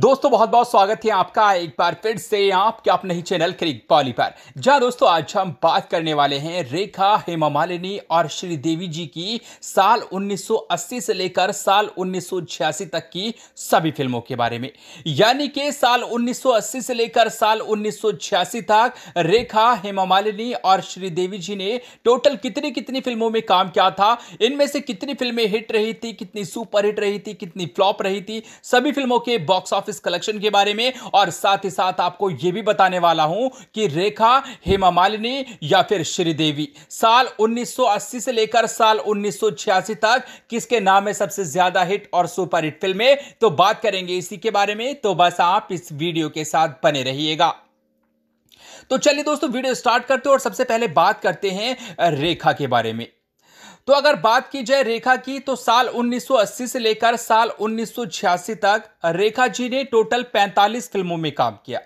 दोस्तों बहुत बहुत स्वागत है आपका एक बार फिर से आपके अपने ही चैनल क्रिक पॉली पर जहां दोस्तों आज हम बात करने वाले हैं रेखा हेमा मालिनी और श्रीदेवी जी की साल 1980 से लेकर साल 1986 तक की सभी फिल्मों के बारे में यानी कि साल 1980 से लेकर साल 1986 तक रेखा हेमा मालिनी और श्रीदेवी जी ने टोटल कितनी कितनी फिल्मों में काम किया था इनमें से कितनी फिल्में हिट रही थी कितनी सुपरहिट रही थी कितनी फ्लॉप रही थी सभी फिल्मों के बॉक्स ऑफिस कलेक्शन के बारे में और साथ ही साथ आपको यह भी बताने वाला हूं कि रेखा हेमा मालिनी या फिर श्रीदेवी साल 1980 से लेकर साल 1986 तक किसके नाम में सबसे ज्यादा हिट और सुपर हिट फिल्म तो बात करेंगे इसी के बारे में तो बस आप इस वीडियो के साथ बने रहिएगा तो चलिए दोस्तों वीडियो स्टार्ट करते हैं और सबसे पहले बात करते हैं रेखा के बारे में तो अगर बात की जाए रेखा की तो साल 1980 से लेकर साल 1986 तक रेखा जी ने टोटल 45 फिल्मों में काम किया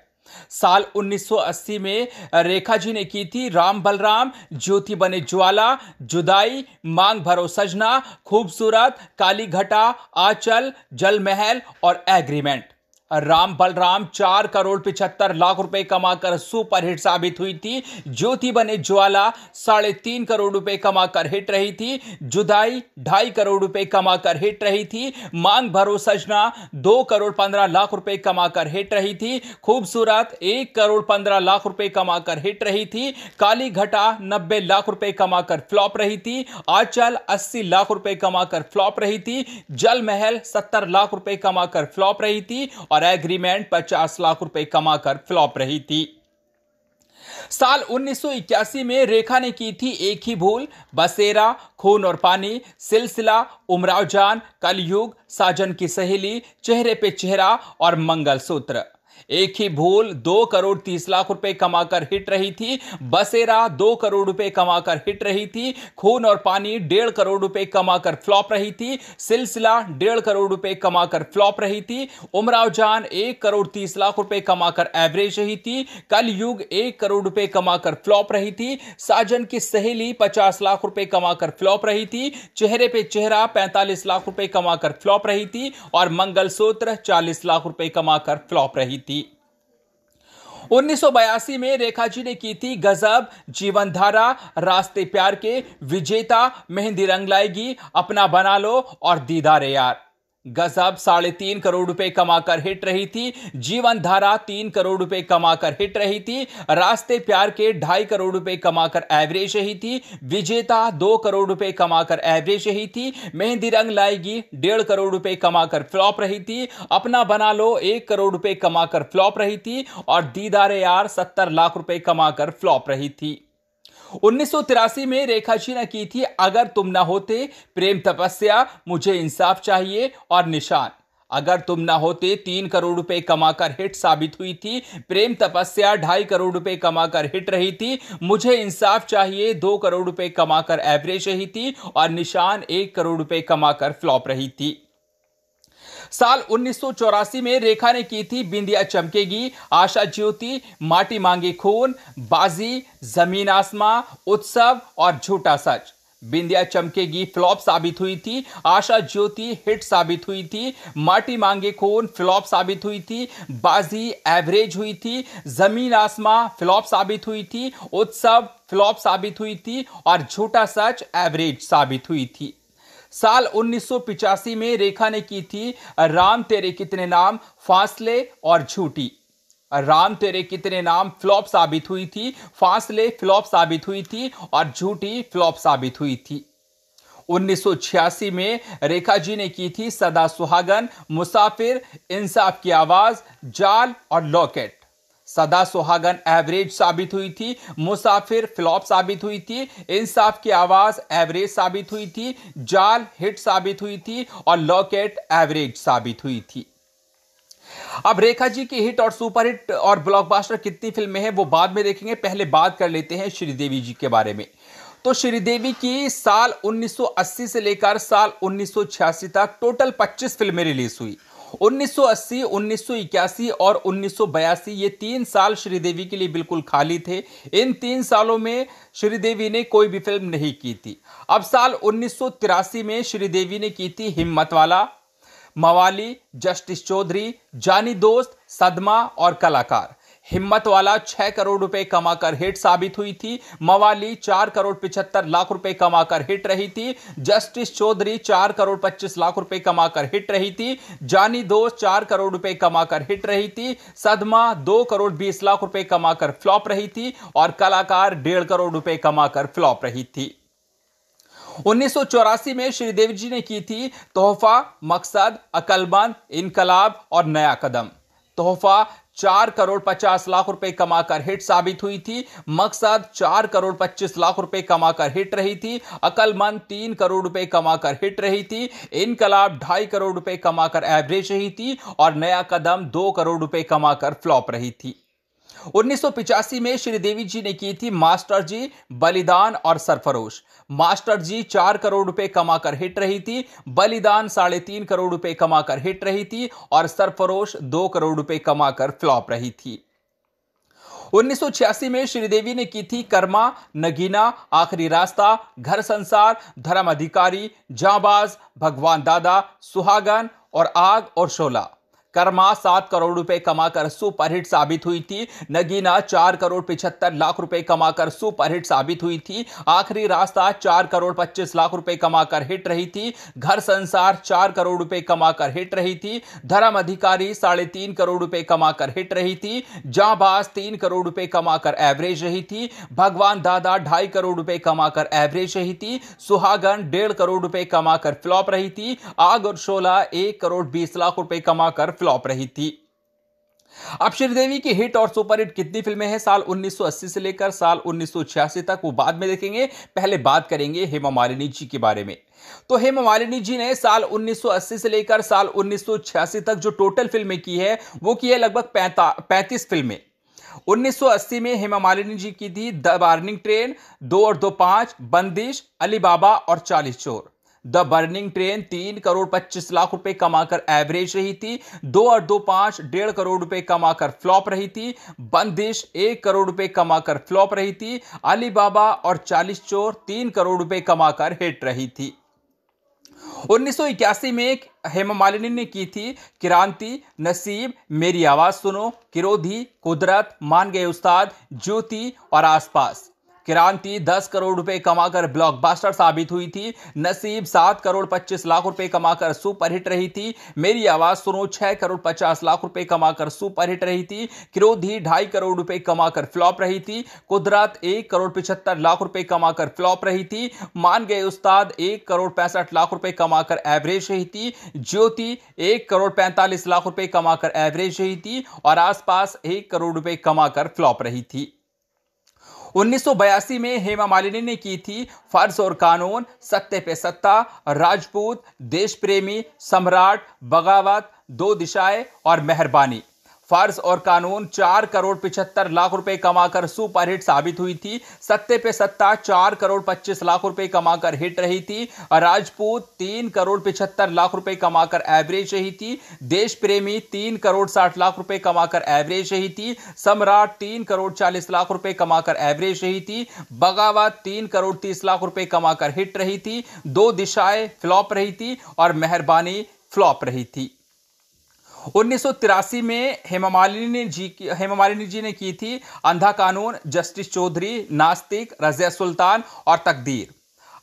साल 1980 में रेखा जी ने की थी राम बलराम ज्योति बने ज्वाला जुदाई मांग भरो सजना खूबसूरत काली घटा आचल जल महल और एग्रीमेंट राम बलराम चार करोड़ पिछहत्तर लाख रुपए कमाकर सुपरहिट साबित हुई थी ज्योति बने ज्वाला साढ़े तीन करोड़ रुपए कमाकर हिट रही थी जुदाई ढाई करोड़ रुपए कमाकर हिट रही थी मांग भरो सजना दो करोड़ पंद्रह लाख रुपए कमाकर हिट रही थी खूबसूरत एक करोड़ पंद्रह लाख रुपए कमाकर हिट रही थी काली घटा नब्बे लाख रुपए कमाकर फ्लॉप रही थी आंचल अस्सी लाख रुपए कमाकर फ्लॉप रही थी जल महल सत्तर लाख रुपए कमाकर फ्लॉप रही थी और एग्रीमेंट 50 लाख रुपए कमाकर फ्लॉप रही थी साल 1981 में रेखा ने की थी एक ही भूल बसेरा खून और पानी सिलसिला उमराव जान कलयुग साजन की सहेली चेहरे पे चेहरा और मंगलसूत्र एक ही भूल दो करोड़ तीस लाख रुपए कमाकर हिट रही थी बसेरा दो करोड़ रुपए कमाकर हिट रही थी खून और पानी डेढ़ करोड़ रुपए कमाकर फ्लॉप रही थी सिलसिला डेढ़ करोड़ रुपए कमाकर फ्लॉप रही थी उमराव जान एक करोड़ तीस लाख रुपए कमाकर एवरेज रही थी कल युग एक करोड़ रुपए कमाकर फ्लॉप रही थी साजन की सहेली पचास लाख रुपए कमाकर फ्लॉप रही थी चेहरे पे चेहरा पैंतालीस लाख रुपए कमाकर फ्लॉप रही थी और मंगलसूत्र चालीस लाख रुपए कमाकर फ्लॉप रही थी थी 1982 में रेखा जी ने की थी गजब जीवनधारा रास्ते प्यार के विजेता मेहंदी रंग लाएगी अपना बना लो और दीदार यार गजब साढ़े तीन करोड़ रुपए कमाकर हिट रही थी जीवन धारा तीन करोड़ रुपए कमाकर हिट रही थी रास्ते प्यार के ढाई करोड़ रुपए कमाकर एवरेज रही थी विजेता दो करोड़ रुपए कमाकर एवरेज रही थी मेहंदी रंग लाएगी डेढ़ करोड़ रुपए कमाकर फ्लॉप रही थी अपना बना लो एक करोड़ रुपए कमाकर फ्लॉप रही थी और दीदार यार सत्तर लाख रुपए कमाकर फ्लॉप रही थी उन्नीस में रेखा जी ने की थी अगर तुम ना होते प्रेम तपस्या मुझे इंसाफ चाहिए और निशान अगर तुम ना होते तीन करोड़ रुपए कमाकर हिट साबित हुई थी प्रेम तपस्या ढाई करोड़ रुपए कमाकर हिट रही थी मुझे इंसाफ चाहिए दो करोड़ रुपए कमाकर एवरेज रही थी और निशान एक करोड़ रुपए कमाकर फ्लॉप रही थी साल उन्नीस में रेखा ने की थी बिंदिया चमकेगी आशा ज्योति माटी मांगी खून बाजी जमीन आसमा उत्सव और झूठा सच बिंदिया चमकेगी फ्लॉप साबित हुई थी आशा ज्योति हिट साबित हुई थी माटी मांगे खून फ्लॉप साबित हुई थी बाजी एवरेज हुई थी जमीन आसमा फ्लॉप साबित हुई थी उत्सव फ्लॉप साबित हुई थी और झूठा सच एवरेज साबित हुई थी साल उन्नीस में रेखा ने की थी राम तेरे कितने नाम फासले और झूठी राम तेरे कितने नाम फ्लॉप साबित हुई थी फासले फ्लॉप साबित हुई थी और झूठी फ्लॉप साबित हुई थी 1986 में रेखा जी ने की थी सदा सुहागन मुसाफिर इंसाफ की आवाज जाल और लॉकेट सदा सुहागन एवरेज साबित हुई थी मुसाफिर फ्लॉप साबित हुई थी इंसाफ की आवाज एवरेज साबित हुई थी जाल हिट साबित हुई थी और लॉकेट एवरेज साबित हुई थी अब रेखा जी की हिट और सुपरहिट और ब्लॉकबस्टर कितनी फिल्में हैं वो बाद में देखेंगे पहले बात कर लेते हैं श्रीदेवी जी के बारे में तो श्रीदेवी की साल 1980 से लेकर साल 1986 तक टोटल 25 फिल्में रिलीज हुई 1980, 1981 और 1982 ये तीन साल श्रीदेवी के लिए बिल्कुल खाली थे इन तीन सालों में श्रीदेवी ने कोई भी फिल्म नहीं की थी अब साल उन्नीस में श्रीदेवी ने की थी हिम्मत वाला मवाली जस्टिस चौधरी जानी दोस्त सदमा और कलाकार हिम्मत वाला छह करोड़ रुपए कमाकर हिट साबित हुई थी मवाली चार करोड़ पिछहत्तर लाख रुपए कमाकर हिट रही थी जस्टिस चौधरी चार करोड़ पच्चीस लाख रुपए कमाकर हिट रही थी जानी दोस्त चार करोड़ रुपए कमाकर हिट रही थी सदमा दो करोड़ बीस लाख रुपए कमाकर फ्लॉप रही थी और कलाकार डेढ़ करोड़ रुपए कमाकर फ्लॉप रही थी उन्नीस में श्रीदेव जी ने की थी तोहफा मकसद अकलबंद इनकलाब और नया कदम तोहफा चार करोड़ पचास लाख रुपए कमाकर हिट साबित हुई थी मकसद चार करोड़ पच्चीस लाख रुपए कमाकर हिट रही थी अकलमंद तीन करोड़ रुपए कमाकर हिट रही थी इनकलाब ढाई करोड़ रुपए कमाकर एवरेज रही थी और नया कदम दो करोड़ रुपए कमाकर फ्लॉप रही थी 1985 में श्रीदेवी जी ने की थी मास्टर जी बलिदान और सरफरोश मास्टर जी चार करोड़ रुपए कमाकर हिट रही थी बलिदान साढ़े तीन करोड़ रुपए कमाकर हिट रही थी और सरफरोश दो करोड़ रुपए कमाकर फ्लॉप रही थी 1986 में श्रीदेवी ने की थी कर्मा नगीना आखिरी रास्ता घर संसार धर्म अधिकारी जाबाज भगवान दादा सुहागन और आग और शोला कर्मा सात करोड़ रुपए कमाकर सुपरहिट साबित हुई थी नगीना चार करोड़ पिछहत्तर लाख रुपए कमाकर सुपरहिट साबित हुई थी आखिरी रास्ता चार करोड़ पच्चीस लाख रुपए कमाकर हिट रही थी घर संसार चार करोड़ रुपए कमाकर हिट रही थी धर्म अधिकारी साढ़े तीन करोड़ रुपए कमाकर हिट रही थी जाबाज तीन करोड़ रुपए कमाकर एवरेज रही थी भगवान दादा ढाई करोड़ रुपए कमाकर एवरेज रही थी सुहागन डेढ़ करोड़ रुपए कमाकर फ्लॉप रही थी आग और शोला एक करोड़ बीस लाख रुपए कमाकर फ्लॉप फ्लॉप रही थी अब श्रीदेवी की हिट और सुपरहिट कितनी फिल्में हैं साल 1980 से लेकर साल 1986 तक वो बाद में देखेंगे पहले बात करेंगे हेमा मालिनी जी के बारे में तो हेमा मालिनी जी ने साल 1980 से लेकर साल 1986 तक जो टोटल फिल्में की है वो की है लगभग पैंतीस फिल्में 1980 में हेमा मालिनी जी की थी द बार्निंग ट्रेन दो और दो पांच बंदिश अलीबाबा और चालीस चोर द बर्निंग ट्रेन तीन करोड़ पच्चीस लाख रुपए कमाकर एवरेज रही थी दो और दो पांच डेढ़ करोड़ रुपए कमाकर फ्लॉप रही थी बंदिश एक करोड़ रुपए कमाकर फ्लॉप रही थी अलीबाबा और चालीस चोर तीन करोड़ रुपए कमाकर हिट रही थी 1981 में हेमा मालिनी ने की थी क्रांति नसीब मेरी आवाज सुनो किरोधी कुदरत मान गए उस्ताद ज्योति और आसपास क्रांति 10 करोड़ रुपए कमाकर ब्लॉकबस्टर साबित हुई थी नसीब 7 करोड़ 25 लाख रुपए कमाकर सुपरहिट रही थी मेरी आवाज सुनो 6 करोड़ 50 लाख रुपए कमाकर सुपरहिट रही थी क्रोधी ढाई करोड़ रुपए कमाकर फ्लॉप रही थी कुदरत एक करोड़ पिछहत्तर लाख रुपए कमाकर फ्लॉप रही थी मान गए उस्ताद एक करोड़ पैंसठ लाख रुपए कमाकर एवरेज रही थी ज्योति एक करोड़ पैंतालीस लाख रुपए कमाकर एवरेज रही थी और आसपास एक करोड़ रुपए कमाकर फ्लॉप रही थी 1982 में हेमा मालिनी ने की थी फर्ज और कानून सत्य पे सत्ता राजपूत देश प्रेमी सम्राट बगावत दो दिशाएं और मेहरबानी फर्ज और कानून चार करोड़ पिछहत्तर लाख रुपए कमाकर सुपरहिट साबित हुई थी सत्ते पे सत्ता चार करोड़ पच्चीस लाख रुपए कमाकर हिट रही थी राजपूत तीन करोड़ पिछहत्तर लाख रुपए कमाकर एवरेज रही थी देश प्रेमी तीन करोड़ साठ लाख रुपए कमाकर एवरेज रही थी सम्राट तीन करोड़ चालीस लाख रुपए कमाकर एवरेज रही थी बगावत तीन करोड़ तीस लाख रुपए कमाकर हिट रही थी दो दिशाएं फ्लॉप रही थी और मेहरबानी फ्लॉप रही थी 1983 में हेमा मालिनी जी की हेमा मालिनी जी ने की थी अंधा कानून जस्टिस चौधरी नास्तिक रजिया सुल्तान और तकदीर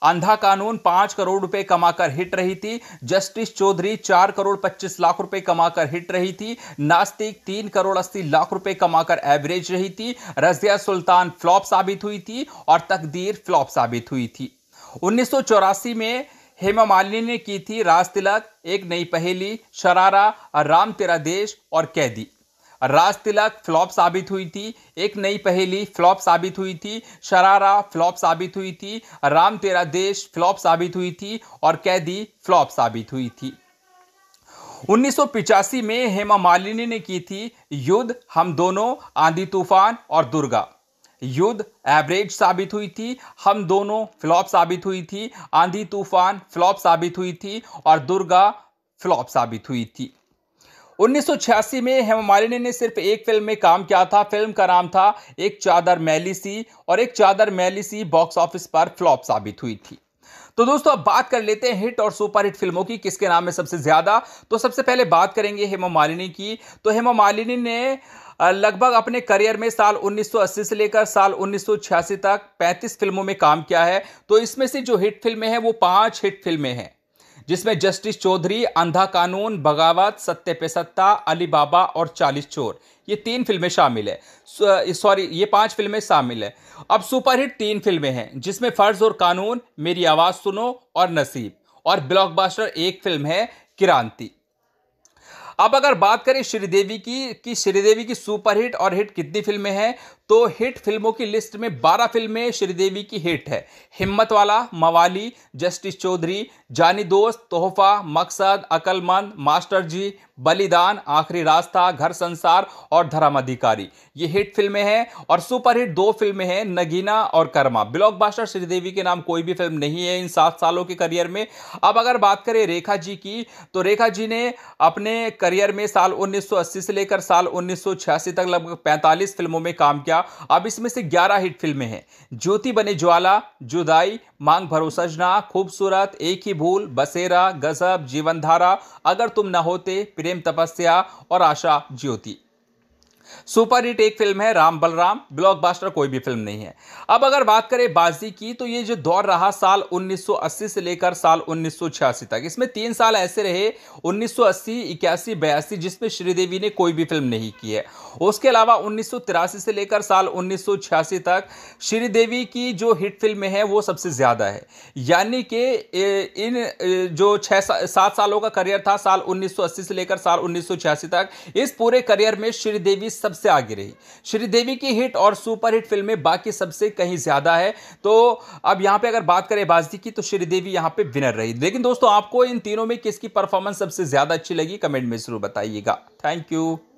अंधा कानून पांच करोड़ रुपए कमाकर हिट रही थी जस्टिस चौधरी चार करोड़ पच्चीस लाख रुपए कमाकर हिट रही थी नास्तिक तीन करोड़ अस्सी लाख रुपए कमाकर एवरेज रही थी रजिया सुल्तान फ्लॉप साबित हुई थी और तकदीर फ्लॉप साबित हुई थी उन्नीस में हेमा मालिनी ने की थी राज तिलक एक नई पहेली शरारा राम तेरा देश और कैदी राज तिलक फ्लॉप साबित हुई थी एक नई पहेली फ्लॉप साबित हुई थी शरारा फ्लॉप साबित हुई थी राम तेरा देश फ्लॉप साबित हुई थी और कैदी फ्लॉप साबित हुई थी उन्नीस में हेमा मालिनी ने की थी युद्ध हम दोनों आंधी तूफान और दुर्गा युद्ध एवरेज साबित हुई थी हम दोनों फ्लॉप साबित हुई थी आंधी तूफान फ्लॉप साबित हुई थी और दुर्गा फ्लॉप साबित हुई थी 1986 में हेमा मालिनी ने सिर्फ एक फिल्म में काम किया था फिल्म का नाम था एक चादर मैली सी और एक चादर मैली सी बॉक्स ऑफिस पर फ्लॉप साबित हुई थी तो दोस्तों अब बात कर लेते हैं हिट और सुपर हिट फिल्मों की किसके नाम में सबसे ज्यादा तो सबसे पहले बात करेंगे हेमा मालिनी की तो हेमा मालिनी ने लगभग अपने करियर में साल 1980 से लेकर साल 1986 तक 35 फिल्मों में काम किया है तो इसमें से जो हिट फिल्में हैं वो पांच हिट फिल्में हैं जिसमें जस्टिस चौधरी अंधा कानून बगावत सत्य पे सत्ता अली बाबा और चालीस चोर ये तीन फिल्में शामिल है सॉरी ये पांच फिल्में शामिल है अब सुपरहिट तीन फिल्में हैं जिसमें फर्ज और कानून मेरी आवाज़ सुनो और नसीब और ब्लॉकबस्टर एक फिल्म है क्रांति अब अगर बात करें श्रीदेवी की कि श्रीदेवी की सुपरहिट और हिट कितनी फिल्में हैं तो हिट फिल्मों की लिस्ट में 12 फिल्में श्रीदेवी की हिट है हिम्मत वाला मवाली जस्टिस चौधरी जानी दोस्त तोहफा मकसद अकलमंद मास्टर जी बलिदान आखिरी रास्ता घर संसार और धर्म अधिकारी ये हिट फिल्में हैं और सुपरहिट दो फिल्में हैं नगीना और कर्मा बास्टर श्रीदेवी के नाम कोई भी फिल्म नहीं है इन सात सालों के करियर में अब अगर बात करें रेखा जी की तो रेखा जी ने अपने करियर में साल 1980 से लेकर साल 1986 तक लगभग 45 फिल्मों में काम किया अब इसमें से 11 हिट फिल्में हैं ज्योति बने ज्वाला जुदाई मांग भरोसजना खूबसूरत एक ही भूल बसेरा गजब जीवनधारा अगर तुम ना होते प्रेम तपस्या और आशा ज्योति सुपर हिट एक फिल्म है राम बलराम ब्लॉकबस्टर कोई भी फिल्म नहीं है अब अगर बात करें बाजी की तो ये जो दौर रहा साल 1980 से लेकर साल उन्नीस तक इसमें तीन साल ऐसे रहे 1980 सौ अस्सी जिसमें श्रीदेवी ने कोई भी फिल्म नहीं की है उसके अलावा उन्नीस से लेकर साल उन्नीस तक श्रीदेवी की जो हिट फिल्में हैं वो सबसे ज़्यादा है यानी कि इन जो छः सात सालों का करियर था साल 1980 से लेकर साल 1986 तक इस पूरे करियर में श्रीदेवी सबसे आगे रही श्रीदेवी की हिट और सुपरहिट फिल्में बाकी सबसे कहीं ज़्यादा है तो अब यहाँ पे अगर बात करें बाजी की तो श्रीदेवी यहाँ पे विनर रही लेकिन दोस्तों आपको इन तीनों में किसकी परफॉर्मेंस सबसे ज़्यादा अच्छी लगी कमेंट में ज़रूर बताइएगा थैंक यू